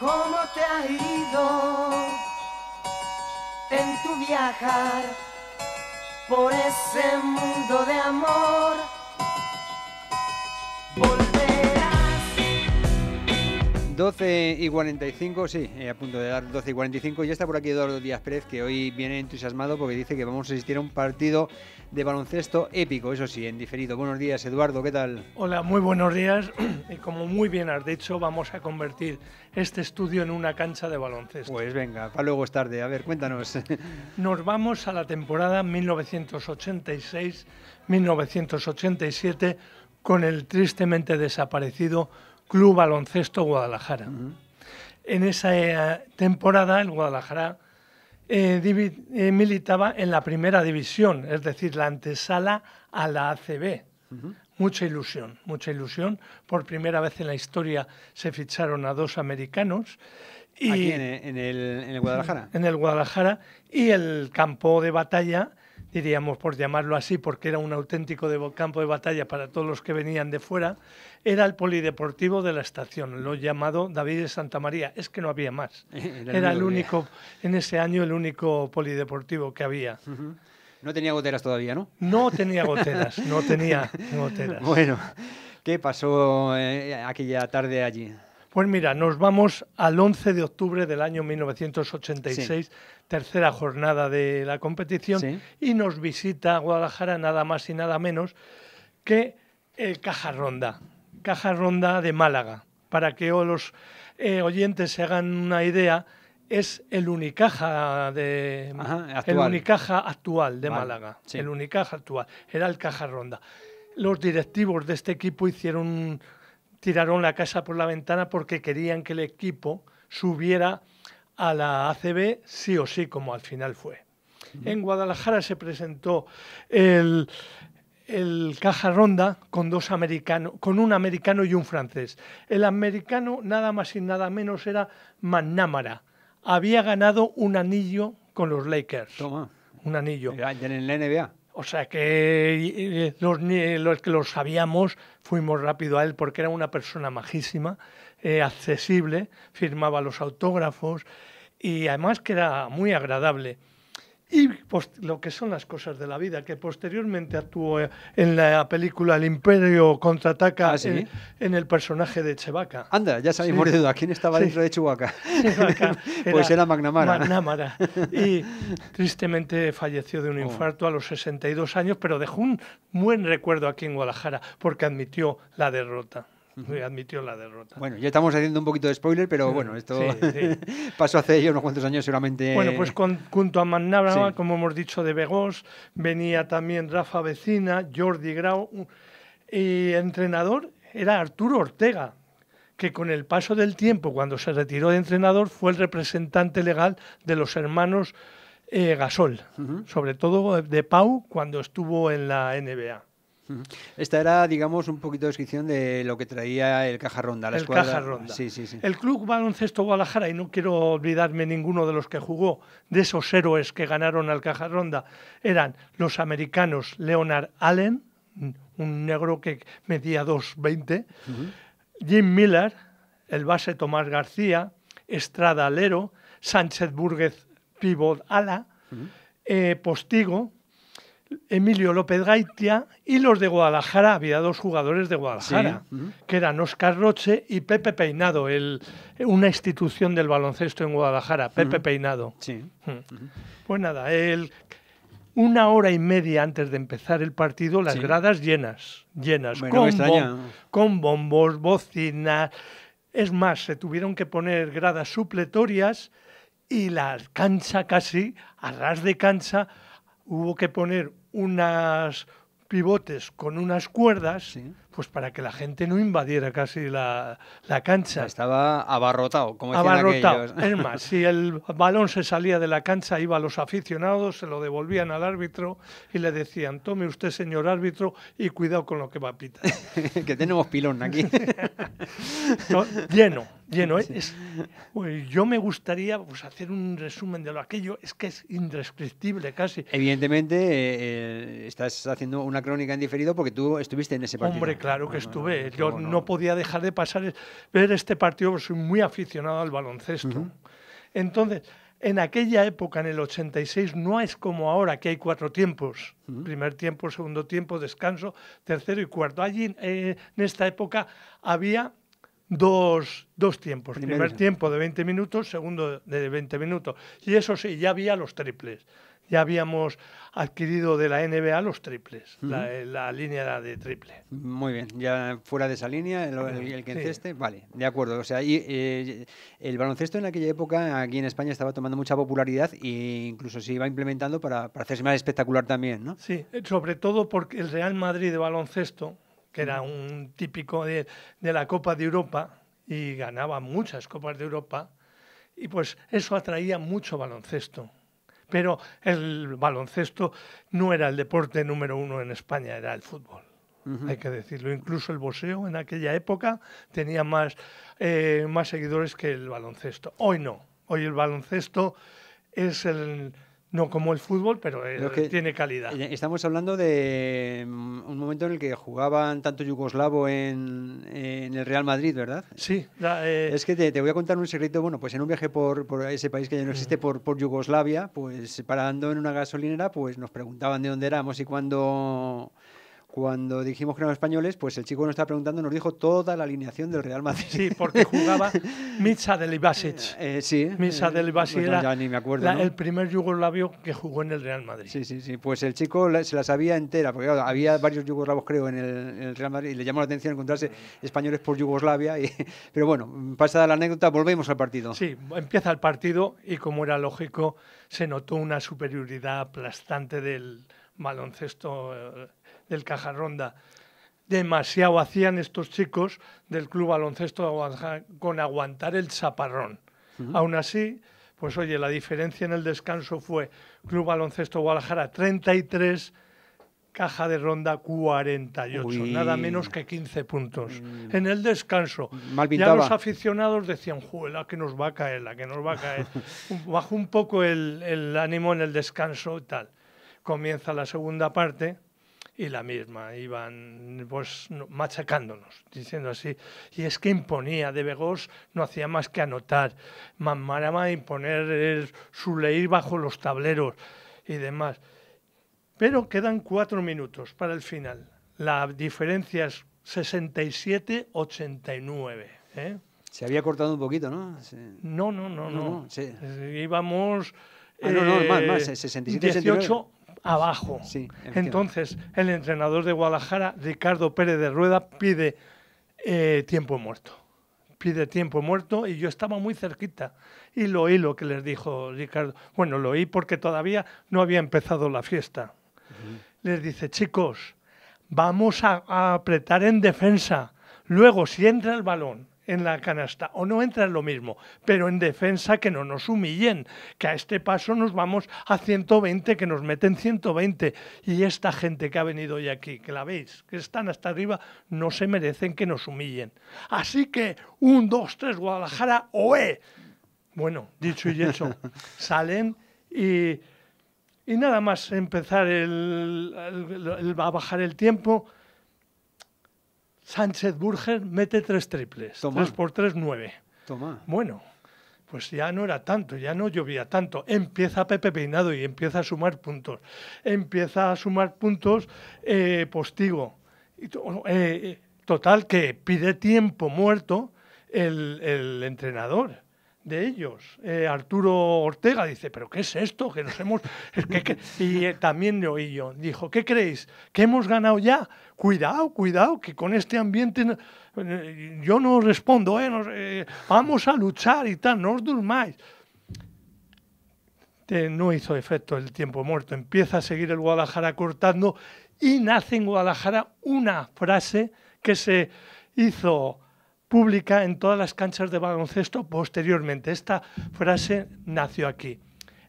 ¿Cómo te ha ido en tu viajar por ese mundo de amor? 12 y 45, sí, eh, a punto de dar 12 y 45. Y está por aquí Eduardo Díaz Pérez, que hoy viene entusiasmado porque dice que vamos a asistir a un partido de baloncesto épico, eso sí, en diferido. Buenos días, Eduardo, ¿qué tal? Hola, muy buenos días. Y como muy bien has dicho, vamos a convertir este estudio en una cancha de baloncesto. Pues venga, para luego es tarde. A ver, cuéntanos. Nos vamos a la temporada 1986-1987 con el tristemente desaparecido Club Baloncesto Guadalajara. En esa eh, temporada el Guadalajara eh, eh, militaba en la primera división, es decir, la antesala a la ACB. Mucha ilusión, mucha ilusión. Por primera vez en la historia se ficharon a dos americanos. Y, Aquí en el Guadalajara. En el Guadalajara. Y el campo de batalla diríamos por llamarlo así, porque era un auténtico campo de batalla para todos los que venían de fuera, era el polideportivo de la estación, lo llamado David de Santa María. Es que no había más. era, el único, en ese año, el único polideportivo que había. No tenía goteras todavía, ¿no? No tenía goteras, no tenía goteras. Bueno, ¿qué pasó eh, aquella tarde allí? Pues mira, nos vamos al 11 de octubre del año 1986, tercera jornada de la competición, y nos visita Guadalajara nada más y nada menos que el eh, Caja Ronda, Caja Ronda de Málaga. Para que los eh, oyentes se hagan una idea, es el Unicaja de el actual de Málaga, el Unicaja actual, era el Caja Ronda. Los directivos de este equipo hicieron tiraron la casa por la ventana porque querían que el equipo subiera a la ACB sí o sí, como al final fue. En Guadalajara se presentó el, Caja Ronda con dos americanos, con un americano y un francés. El americano nada más y nada menos era manámara Había ganado un anillo con los Lakers. Un anillo. En el NBA. O sea que los, que lo sabíamos fuimos rápido a él porque era una persona majísima, eh, accesible, firmaba los autógrafos y además que era muy agradable y lo que son las cosas de la vida, que posteriormente actuó en la película El Imperio contraataca ah, en, el personaje de Chevaca. Anda, ya sabéis, ¿quién estaba dentro de Chewbacca? pues era McNamara. Y tristemente falleció de un oh. infarto a los 62 años, pero dejó un buen recuerdo aquí en Guadalajara porque admitió la derrota admitió la derrota. Bueno, ya estamos haciendo un poquito de spoiler, pero mm, bueno, esto pasó hace ya unos cuantos años seguramente. Bueno, pues con, junto a Manabra, como hemos dicho, de Begós, venía también Rafa Vecina, Jordi Grau, y entrenador era Arturo Ortega, que con el paso del tiempo, cuando se retiró de entrenador, fue el representante legal de los hermanos eh, Gasol, sobre todo de Pau cuando estuvo en la NBA. Esta era, digamos, un poquito de descripción de lo que traía el Caja Ronda. La el escuadra... Sí, sí, sí. El Club Baloncesto Guadalajara, y no quiero olvidarme ninguno de los que jugó, de esos héroes que ganaron al Caja Ronda, eran los americanos Leonard Allen, un negro que medía 2,20, Jim Miller, el base Tomás García, Estrada Alero, Sánchez Burguez Pivot Ala, eh, Postigo, Emilio López Gaitia y los de Guadalajara, había dos jugadores de Guadalajara, que eran Oscar Roche y Pepe Peinado, una institución del baloncesto en Guadalajara, Pepe Peinado. Sí. Pues nada, él una hora y media antes de empezar el partido, las gradas llenas, llenas, con, con bombos, bocinas. Es más, se tuvieron que poner gradas supletorias y la cancha casi, a ras de cancha, hubo que poner unas pivotes con unas cuerdas pues para que la gente no invadiera casi la, cancha. Estaba abarrotado, como decían Es más, si el balón se salía de la cancha, iba a los aficionados, se lo devolvían al árbitro y le decían, tome usted, señor árbitro, y cuidado con lo que va a pitar. que tenemos pilón aquí. lleno, lleno. Pues, yo me gustaría pues, hacer un resumen de lo aquello, es que es indescriptible casi. Evidentemente, eh, eh, estás haciendo una crónica en diferido porque tú estuviste en ese partido. claro Claro que estuve. Yo no podía dejar de pasar ver este partido, porque soy muy aficionado al baloncesto. Entonces, en aquella época, en el 86, no es como ahora que hay cuatro tiempos. Primer tiempo, segundo tiempo, descanso, tercero y cuarto. Allí, eh, en esta época, había dos, tiempos. Primer tiempo de 20 minutos, segundo de 20 minutos. Y eso sí, ya había los triples ya habíamos adquirido de la NBA los triples, la, eh, línea de triple. Muy bien, ya fuera de esa línea, el, vale, de acuerdo. O sea, eh, el baloncesto en aquella época aquí en España estaba tomando mucha popularidad e incluso se iba implementando para, hacerse más espectacular también, ¿no? Sí, eh, sobre todo porque el Real Madrid de baloncesto, que era un típico de la Copa de Europa y ganaba muchas Copas de Europa, y pues eso atraía mucho baloncesto pero el baloncesto no era el deporte número uno en España, era el fútbol. Hay que decirlo, incluso el boxeo en aquella época tenía más, eh, más seguidores que el baloncesto. Hoy no, hoy el baloncesto es el, no como el fútbol, pero eh, tiene calidad. Eh, estamos hablando de mm, un momento en el que jugaban tanto yugoslavo en, el Real Madrid, ¿verdad? Sí. Eh, es que te, voy a contar un secreto. Bueno, pues en un viaje por, ese país que ya no existe, mm. por, por Yugoslavia, pues parando en una gasolinera, pues nos preguntaban de dónde éramos y cuándo cuando dijimos que eran españoles, pues el chico nos estaba preguntando nos dijo toda la alineación del Real Madrid. Sí, porque jugaba Mitsa Delibasic. Eh, eh, sí. Mitsa eh, Delibasic ya ni me acuerdo, el primer yugoslavio que jugó en el Real Madrid. Sí, sí, sí. Pues el chico se la sabía entera, porque había varios yugoslavos, creo, en el, Real Madrid, y le llamó la atención encontrarse españoles por Yugoslavia. Y, pero bueno, pasada la anécdota, volvemos al partido. Sí, empieza el partido y como era lógico, se notó una superioridad aplastante del baloncesto eh, del ronda Demasiado hacían estos chicos del Club Baloncesto de Guadalajara... con aguantar el chaparrón. Aún así, pues oye, la diferencia en el descanso fue Club Baloncesto Guadalajara 33, Caja de Ronda 48, nada menos que 15 puntos. Mm. En el descanso, ya los aficionados decían, la que nos va a caer, la que nos va a caer. Bajó un poco el, el ánimo en el descanso y tal. Comienza la segunda parte y la misma, iban pues, machacándonos, diciendo así. Y es que imponía, de Begos no hacía más que anotar, Manmarama imponer su ley bajo los tableros y demás. Pero quedan cuatro minutos para el final. La diferencia es 67-89. ¿eh? Se había cortado un poquito, ¿no? No, no, no, no. Eh, íbamos... Ah, no, no, más, más, 67 eh, 89 abajo. Sí, Entonces, el entrenador de Guadalajara, Ricardo Pérez de Rueda, pide eh, tiempo muerto. Pide tiempo muerto y yo estaba muy cerquita y lo oí lo que les dijo Ricardo. Bueno, lo oí porque todavía no había empezado la fiesta. Les dice, chicos, vamos a apretar en defensa. Luego, si entra el balón en la canasta o no entra lo mismo, pero en defensa que no nos humillen, que a este paso nos vamos a 120, que nos meten 120 y esta gente que ha venido hoy aquí, que la veis, que están hasta arriba, no se merecen que nos humillen. Así que un, dos, tres, Guadalajara, oe. Bueno, dicho y hecho, salen y, nada más empezar el, a bajar el tiempo Sánchez Burger mete tres triples. Tres por tres, nueve. Toma. Bueno, pues ya no era tanto, ya no llovía tanto. Empieza Pepe Peinado y empieza a sumar puntos. Empieza a sumar puntos eh, Postigo. Eh, eh, total, que pide tiempo muerto el entrenador de ellos. Eh, Arturo Ortega dice, pero ¿qué es esto? Que nos hemos... Y eh, también lo oí yo, dijo, ¿qué creéis? ¿Que hemos ganado ya? Cuidado, cuidado, que con este ambiente... Eh, yo no respondo, vamos a luchar y tal, no os durmáis. no hizo efecto el tiempo muerto. Empieza a seguir el Guadalajara cortando y nace en Guadalajara una frase que se hizo pública en todas las canchas de baloncesto posteriormente. Esta frase nació aquí.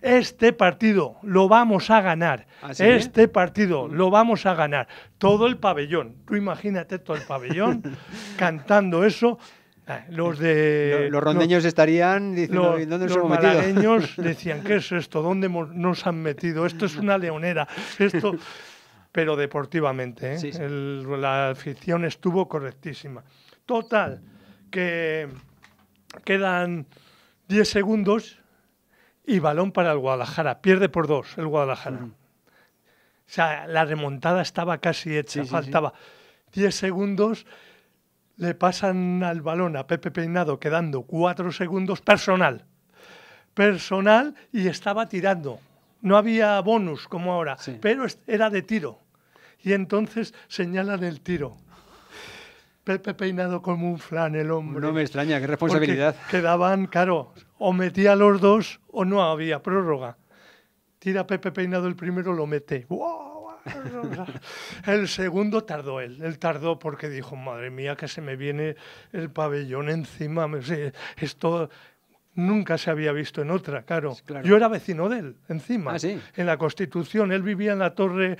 Este partido lo vamos a ganar. ¿Ah, este partido lo vamos a ganar. Todo el pabellón. Tú imagínate todo el pabellón cantando eso. Eh, los de los, rondeños estarían diciendo los, dónde nos los malagueños decían qué es esto, dónde nos han metido, esto es una leonera, esto, pero deportivamente ¿eh? la afición estuvo correctísima. Total, que quedan 10 segundos y balón para el Guadalajara. Pierde por dos el Guadalajara. O sea, la remontada estaba casi hecha, faltaba 10 segundos. Le pasan al balón a Pepe Peinado, quedando 4 segundos personal. Personal y estaba tirando. No había bonus como ahora, pero era de tiro. Y entonces señalan el tiro. Pepe peinado como un flan el hombre. No me extraña, qué responsabilidad. quedaban, claro, o metía los dos o no había prórroga. Tira Pepe peinado el primero, lo mete. El segundo tardó él, él tardó porque dijo, madre mía, que se me viene el pabellón encima, esto nunca se había visto en otra, claro. Yo era vecino de él, encima, ah, en la Constitución, él vivía en la torre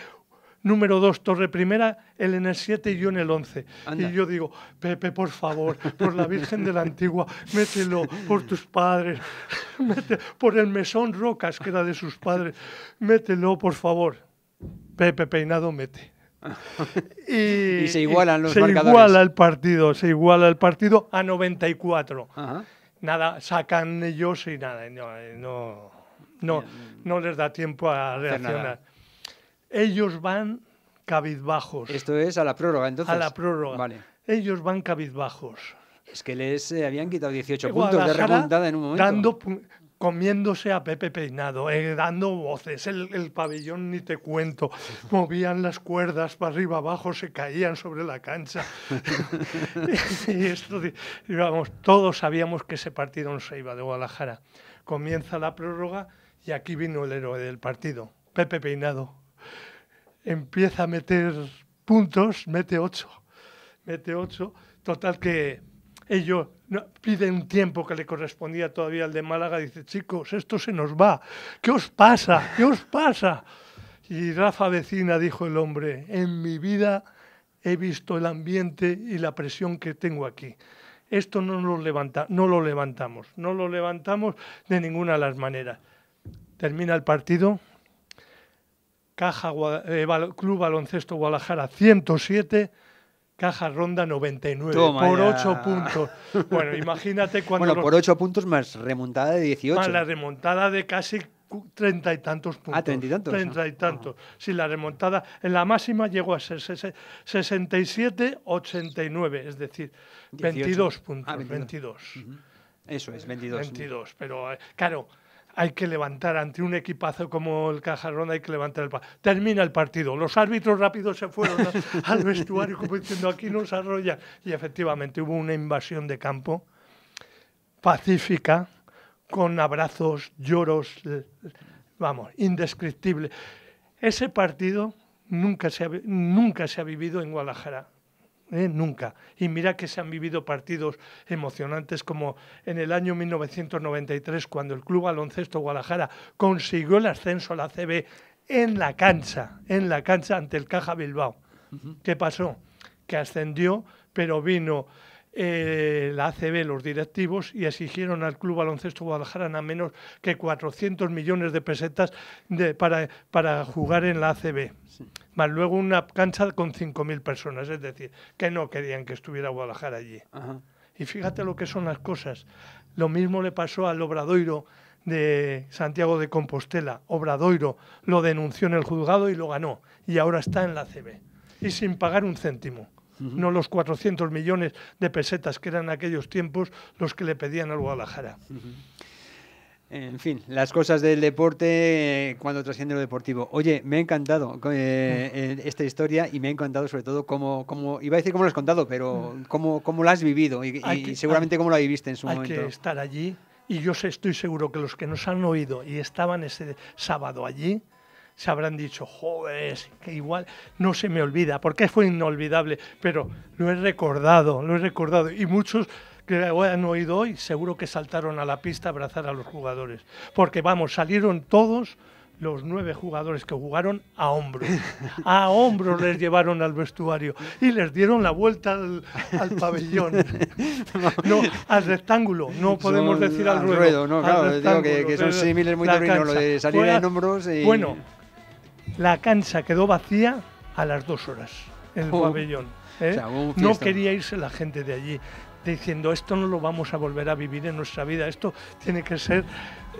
número 2, Torre Primera, él en el 7 y yo en el 11. Y yo digo, Pepe, por favor, por la Virgen de la Antigua, mételo, por tus padres, por el mesón Rocas, que era de sus padres, mételo, por favor. Pepe Peinado, mete. y, se igualan los se iguala el partido, se iguala el partido a 94. Nada, sacan ellos y nada, no, no, no les da tiempo a reaccionar. Ellos van cabizbajos. Esto es a la prórroga, entonces. A la prórroga. Vale. Ellos van cabizbajos. Es que les eh, habían quitado 18 puntos de remontada en un momento. Dando comiéndose a Pepe Peinado, eh, dando voces, el, pabellón ni te cuento, movían las cuerdas para arriba abajo, se caían sobre la cancha. y esto, todos sabíamos que ese partido no se iba de Guadalajara. Comienza la prórroga y aquí vino el héroe del partido, Pepe Peinado empieza a meter puntos, mete ocho, mete ocho. Total que ellos piden un tiempo que le correspondía todavía al de Málaga. Dice, chicos, esto se nos va. ¿Qué os pasa? ¿Qué os pasa? Y Rafa Vecina, dijo el hombre, en mi vida he visto el ambiente y la presión que tengo aquí. Esto no, lo levanta, no lo levantamos, no lo levantamos de ninguna de las maneras. Termina el partido, Caja eh, Club Baloncesto Guadalajara 107, Caja Ronda 99 por 8 puntos. Bueno, imagínate cuando Bueno, por 8 puntos más remontada de 18. Más la remontada de casi treinta y tantos ah, puntos. Ah, treinta y tantos. Treinta y tantos. Ah. Sí, la remontada en la máxima llegó a ser 67-89, es decir, 22 ah, puntos. Ah, 22. Eso es, 22. 22, pero eh, claro, hay que levantar ante un equipazo como el Cajarrón, hay que levantar el Termina el partido. Los árbitros rápidos se fueron al vestuario como diciendo aquí nos arrolla. Y efectivamente hubo una invasión de campo pacífica, con abrazos, lloros, vamos, indescriptible. Ese partido nunca se nunca se ha vivido en Guadalajara. ¿eh? nunca. Y mira que se han vivido partidos emocionantes como en el año 1993 cuando el Club Baloncesto Guadalajara consiguió el ascenso a la CB en la cancha, en la cancha ante el Caja Bilbao. ¿Qué pasó? Que ascendió, pero vino eh, la ACB, los directivos, y exigieron al Club Baloncesto Guadalajara nada menos que 400 millones de pesetas para, para jugar en la ACB. Sí más luego una cancha con 5.000 personas, es decir, que no querían que estuviera Guadalajara allí. Y fíjate lo que son las cosas. Lo mismo le pasó al Obradoiro de Santiago de Compostela. Obradoiro lo denunció en el juzgado y lo ganó. Y ahora está en la CB. Y sin pagar un céntimo. No los 400 millones de pesetas que eran en aquellos tiempos los que le pedían al Guadalajara. En fin, las cosas del deporte cuando trasciende lo deportivo. Oye, me ha encantado eh, eh, esta historia y me ha encantado sobre todo cómo, cómo iba a decir cómo lo has contado, pero cómo, cómo lo has vivido y, seguramente cómo lo viviste en su momento. Hay que estar allí y yo estoy seguro que los que nos han oído y estaban ese sábado allí se habrán dicho, joder, que igual no se me olvida, porque fue inolvidable, pero lo he recordado, lo he recordado y muchos que han oído hoy, seguro que saltaron a la pista a abrazar a los jugadores. Porque vamos, salieron todos los nueve jugadores que jugaron a hombros. A hombros les llevaron al vestuario y les dieron la vuelta al, pabellón. al rectángulo, no podemos decir al, ruedo. no, claro, que, son similes muy lo salir en hombros y... Bueno, la cancha quedó vacía a las dos horas, el oh. pabellón. ¿eh? no quería irse la gente de allí diciendo esto no lo vamos a volver a vivir en nuestra vida, esto tiene que ser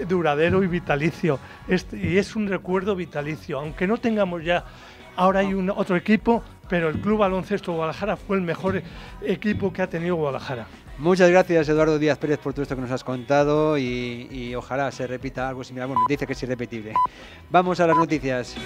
duradero y vitalicio. Este, y es un recuerdo vitalicio, aunque no tengamos ya, ahora hay un, otro equipo, pero el Club Baloncesto Guadalajara fue el mejor equipo que ha tenido Guadalajara. Muchas gracias Eduardo Díaz Pérez por todo esto que nos has contado y, y ojalá se repita algo similar. Bueno, dice que es irrepetible. Vamos a las noticias.